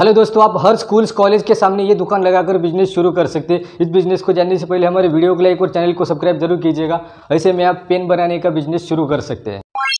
hello दोस्तों आप हर schools college के सामने ये दुकान लगाकर बिजनेस शुरू कर सकते हैं इस बिजनेस को जानने से पहले हमारे वीडियो को लाइक और चैनल को सब्सक्राइब जरूर कीजिएगा ऐसे में आप पेन बनाने का बिजनेस शुरू कर सकते हैं